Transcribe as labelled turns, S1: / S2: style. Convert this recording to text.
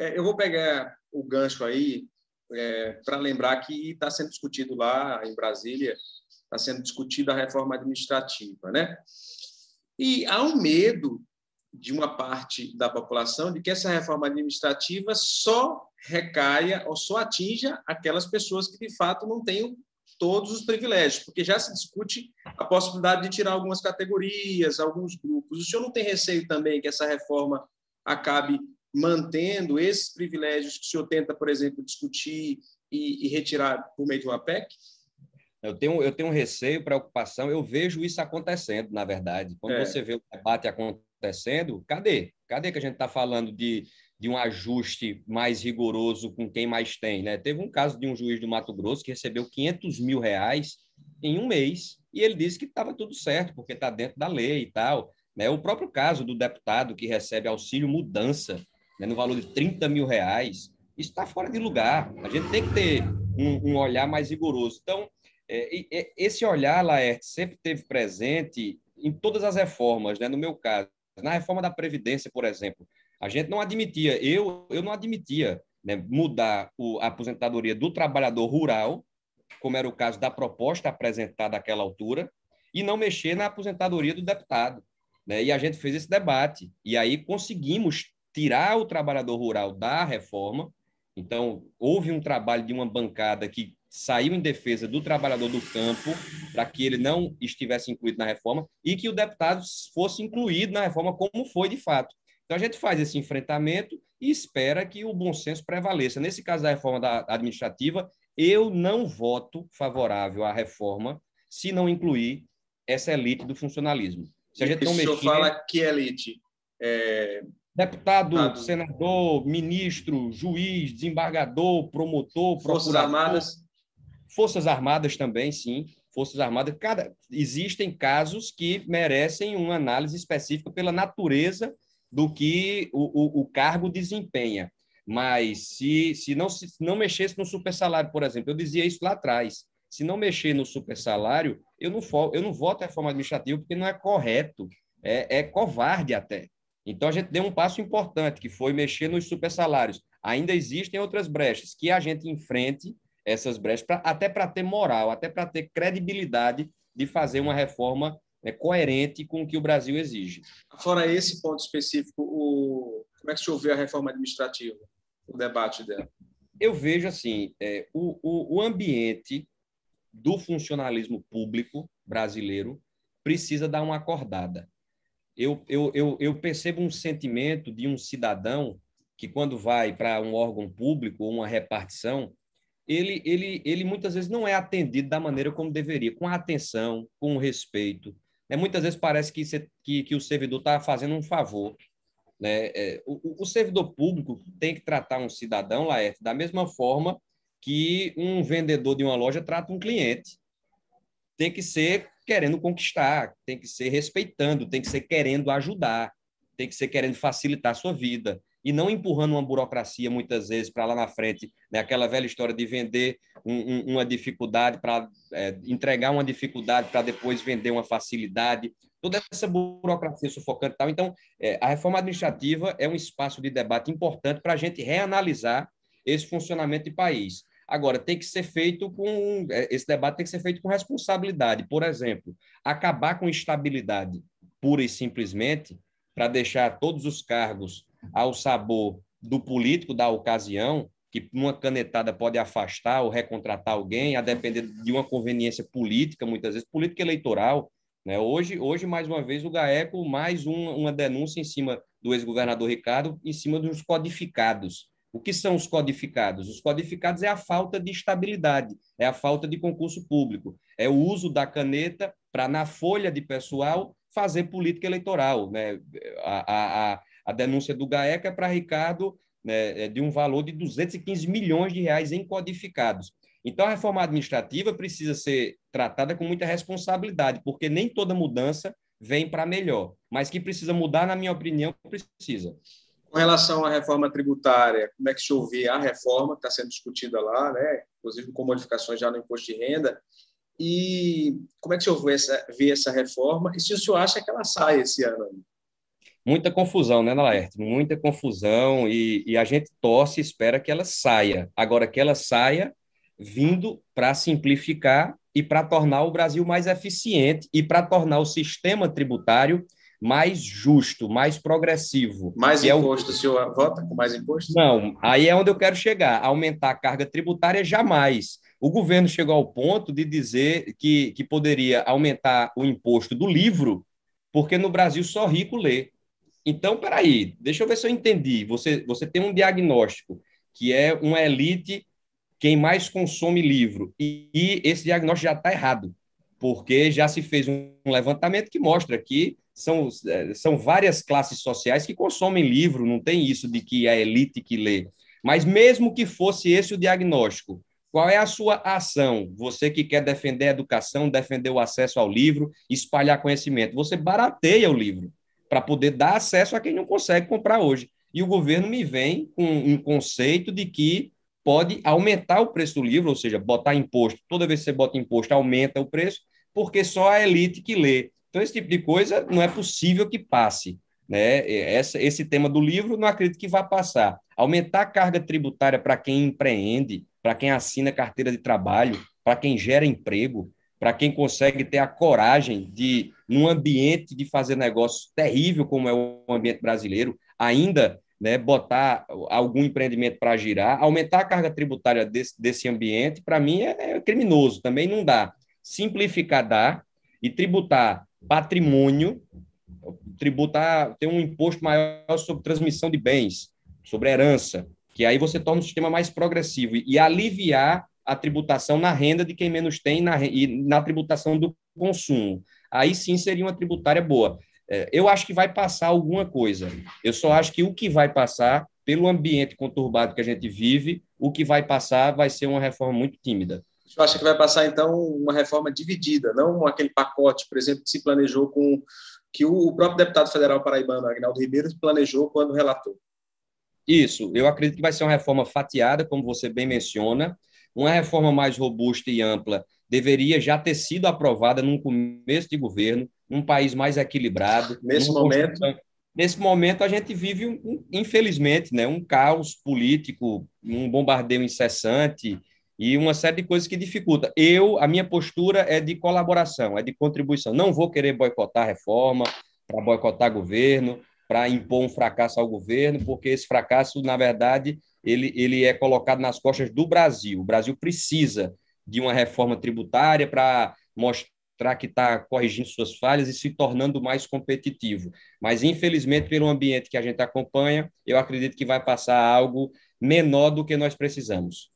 S1: É, eu vou pegar o gancho aí é, para lembrar que está sendo discutido lá em Brasília, está sendo discutida a reforma administrativa, né? E há um medo de uma parte da população de que essa reforma administrativa só recaia ou só atinja aquelas pessoas que de fato não têm todos os privilégios, porque já se discute a possibilidade de tirar algumas categorias, alguns grupos. O senhor não tem receio também que essa reforma acabe mantendo esses privilégios que o senhor tenta, por exemplo,
S2: discutir e, e retirar por meio de uma PEC? Eu tenho, eu tenho um receio, preocupação, eu vejo isso acontecendo, na verdade. Quando é. você vê o debate acontecendo, cadê? Cadê que a gente está falando de, de um ajuste mais rigoroso com quem mais tem? Né? Teve um caso de um juiz do Mato Grosso que recebeu 500 mil reais em um mês e ele disse que estava tudo certo, porque está dentro da lei e tal. Né? O próprio caso do deputado que recebe auxílio mudança, né, no valor de 30 mil reais, isso está fora de lugar. A gente tem que ter um, um olhar mais rigoroso. Então, é, é, esse olhar, Laerte, sempre teve presente em todas as reformas, né? no meu caso. Na reforma da Previdência, por exemplo, a gente não admitia, eu, eu não admitia né, mudar o, a aposentadoria do trabalhador rural, como era o caso da proposta apresentada àquela altura, e não mexer na aposentadoria do deputado. Né? E a gente fez esse debate, e aí conseguimos tirar o trabalhador rural da reforma. Então, houve um trabalho de uma bancada que saiu em defesa do trabalhador do campo, para que ele não estivesse incluído na reforma e que o deputado fosse incluído na reforma, como foi de fato. Então, a gente faz esse enfrentamento e espera que o bom senso prevaleça. Nesse caso da reforma da administrativa, eu não voto favorável à reforma se não incluir essa elite do funcionalismo. Se a gente não mexer... O senhor fala
S1: que elite?
S2: É, Deputado, deputado, senador, ministro, juiz, desembargador, promotor, Forças Armadas. Forças Armadas também, sim. Forças Armadas. Cada, existem casos que merecem uma análise específica pela natureza do que o, o, o cargo desempenha. Mas se, se, não, se não mexesse no super salário, por exemplo, eu dizia isso lá atrás, se não mexer no super salário, eu não, eu não voto a reforma administrativa porque não é correto, é, é covarde até. Então, a gente deu um passo importante, que foi mexer nos supersalários. Ainda existem outras brechas, que a gente enfrente essas brechas, pra, até para ter moral, até para ter credibilidade de fazer uma reforma né, coerente com o que o Brasil exige. Fora esse ponto
S1: específico, o... como é que o senhor vê a reforma administrativa, o debate dela?
S2: Eu vejo assim, é, o, o, o ambiente do funcionalismo público brasileiro precisa dar uma acordada eu, eu, eu, eu percebo um sentimento de um cidadão que, quando vai para um órgão público ou uma repartição, ele, ele, ele muitas vezes não é atendido da maneira como deveria, com atenção, com respeito. Né? Muitas vezes parece que, que, que o servidor está fazendo um favor. Né? É, o, o, servidor público tem que tratar um cidadão, Laerte, da mesma forma que um vendedor de uma loja trata um cliente. Tem que ser querendo conquistar, tem que ser respeitando, tem que ser querendo ajudar, tem que ser querendo facilitar a sua vida e não empurrando uma burocracia muitas vezes para lá na frente, né? Aquela velha história de vender um, um, uma dificuldade para é, entregar uma dificuldade para depois vender uma facilidade, toda essa burocracia sufocante, e tal. Então, é, a reforma administrativa é um espaço de debate importante para a gente reanalisar esse funcionamento de país. Agora, tem que ser feito com. É, esse debate tem que ser feito com responsabilidade. Por exemplo, acabar com estabilidade pura e simplesmente, para deixar todos os cargos ao sabor do político da ocasião, que numa canetada pode afastar ou recontratar alguém, a depender de uma conveniência política, muitas vezes, política eleitoral. Né? Hoje, hoje, mais uma vez, o GAECO, mais uma denúncia em cima do ex-governador Ricardo, em cima dos codificados. O que são os codificados? Os codificados é a falta de estabilidade, é a falta de concurso público, é o uso da caneta para, na folha de pessoal, fazer política eleitoral. Né? A, a, a denúncia do GAECA é para Ricardo né, é de um valor de 215 milhões de reais em codificados. Então, a reforma administrativa precisa ser tratada com muita responsabilidade, porque nem toda mudança vem para melhor, mas que precisa mudar, na minha opinião, precisa.
S1: Com relação à reforma tributária, como é que o senhor vê a reforma que está sendo discutida lá, né? inclusive com modificações já no imposto de renda, e como é que o senhor vê essa, vê essa reforma e se o senhor acha que ela sai esse ano?
S2: Muita confusão, né, Laerte? Muita confusão e, e a gente torce e espera que ela saia. Agora, que ela saia vindo para simplificar e para tornar o Brasil mais eficiente e para tornar o sistema tributário mais justo, mais progressivo. Mais é imposto, é o... senhor vota com mais imposto? Não, aí é onde eu quero chegar. Aumentar a carga tributária jamais. O governo chegou ao ponto de dizer que, que poderia aumentar o imposto do livro, porque no Brasil só rico lê. Então, peraí, deixa eu ver se eu entendi. Você, você tem um diagnóstico que é uma elite quem mais consome livro, e, e esse diagnóstico já está errado, porque já se fez um levantamento que mostra que são, é, são várias classes sociais que consomem livro, não tem isso de que a elite que lê. Mas mesmo que fosse esse o diagnóstico, qual é a sua ação? Você que quer defender a educação, defender o acesso ao livro, espalhar conhecimento, você barateia o livro para poder dar acesso a quem não consegue comprar hoje. E o governo me vem com um conceito de que pode aumentar o preço do livro, ou seja, botar imposto. Toda vez que você bota imposto, aumenta o preço, porque só a elite que lê. Então, esse tipo de coisa não é possível que passe. Né? Essa, esse tema do livro não acredito que vá passar. Aumentar a carga tributária para quem empreende, para quem assina carteira de trabalho, para quem gera emprego, para quem consegue ter a coragem de, num ambiente de fazer negócio terrível como é o ambiente brasileiro, ainda né, botar algum empreendimento para girar, aumentar a carga tributária desse, desse ambiente, para mim é, é criminoso, também não dá. Simplificar dá e tributar patrimônio, tributar, tá, ter um imposto maior sobre transmissão de bens, sobre herança, que aí você torna o sistema mais progressivo e, e aliviar a tributação na renda de quem menos tem na, e na tributação do consumo. Aí sim seria uma tributária boa. É, eu acho que vai passar alguma coisa. Eu só acho que o que vai passar, pelo ambiente conturbado que a gente vive, o que vai passar vai ser uma reforma muito tímida.
S1: O acha que vai passar, então, uma reforma dividida, não aquele pacote, por exemplo, que se planejou com. que o próprio deputado federal paraibano, Agnaldo Ribeiro, planejou quando relatou?
S2: Isso, eu acredito que vai ser uma reforma fatiada, como você bem menciona. Uma reforma mais robusta e ampla deveria já ter sido aprovada num começo de governo, num país mais equilibrado. Nesse momento. Nesse momento, a gente vive, infelizmente, né, um caos político, um bombardeio incessante, e uma série de coisas que dificulta. Eu, a minha postura é de colaboração, é de contribuição. Não vou querer boicotar reforma, para boicotar governo, para impor um fracasso ao governo, porque esse fracasso, na verdade, ele, ele é colocado nas costas do Brasil. O Brasil precisa de uma reforma tributária para mostrar que está corrigindo suas falhas e se tornando mais competitivo. Mas, infelizmente, pelo ambiente que a gente acompanha, eu acredito que vai passar algo menor do que nós precisamos.